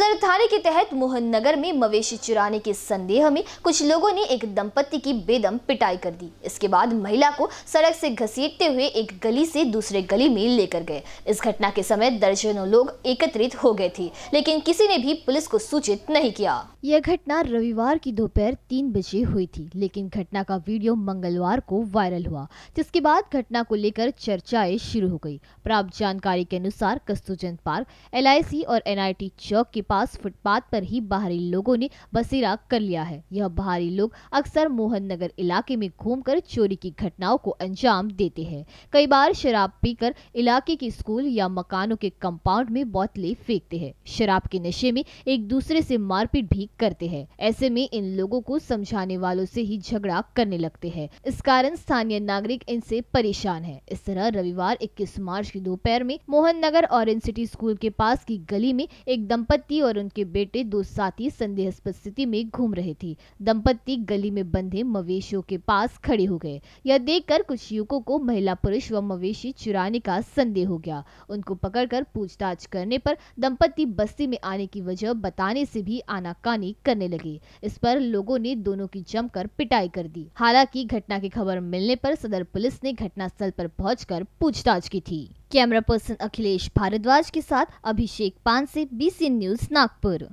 सदर थाने के तहत मोहन नगर में मवेशी चुराने के संदेह में कुछ लोगों ने एक दंपत्ति की बेदम पिटाई कर दी इसके बाद महिला को सड़क से घसीटते हुए एक गली से दूसरे गली में लेकर गए इस घटना के समय दर्जनों लोग एकत्रित हो गए थे लेकिन किसी ने भी पुलिस को सूचित नहीं किया यह घटना रविवार की दोपहर तीन बजे हुई थी लेकिन घटना का वीडियो मंगलवार को वायरल हुआ जिसके बाद घटना को लेकर चर्चाएं शुरू हो गयी प्राप्त जानकारी के अनुसार कस्तूजन पार्क एल और एनआईटी चौक के पास फुटपाथ पर ही बाहरी लोगों ने बसेरा कर लिया है यह बाहरी लोग अक्सर मोहन नगर इलाके में घूमकर चोरी की घटनाओं को अंजाम देते हैं कई बार शराब पीकर इलाके के स्कूल या मकानों के कंपाउंड में बोतलें फेंकते हैं शराब के नशे में एक दूसरे से मारपीट भी करते हैं ऐसे में इन लोगों को समझाने वालों से ही झगड़ा करने लगते है इस कारण स्थानीय नागरिक इनसे परेशान है इस तरह रविवार इक्कीस मार्च की दोपहर में मोहन नगर और सिटी स्कूल के पास की गली में एक दंपत्ति पति और उनके बेटे दो साथी संदेहास्पद स्थिति में घूम रहे थे दंपत्ति गली में बंधे मवेशियों के पास खड़े हो गए यह देखकर कुछ युवकों को महिला पुरुष व मवेशी चुराने का संदेह हो गया उनको पकड़कर पूछताछ करने पर दंपत्ति बस्ती में आने की वजह बताने से भी आनाकानी करने लगे इस पर लोगों ने दोनों की जमकर पिटाई कर दी हालांकि घटना की खबर मिलने पर सदर पुलिस ने घटनास्थल पर पहुंचकर पूछताछ की थी कैमरा पर्सन अखिलेश भारद्वाज के साथ अभिषेक पान से बीसी न्यूज नागपुर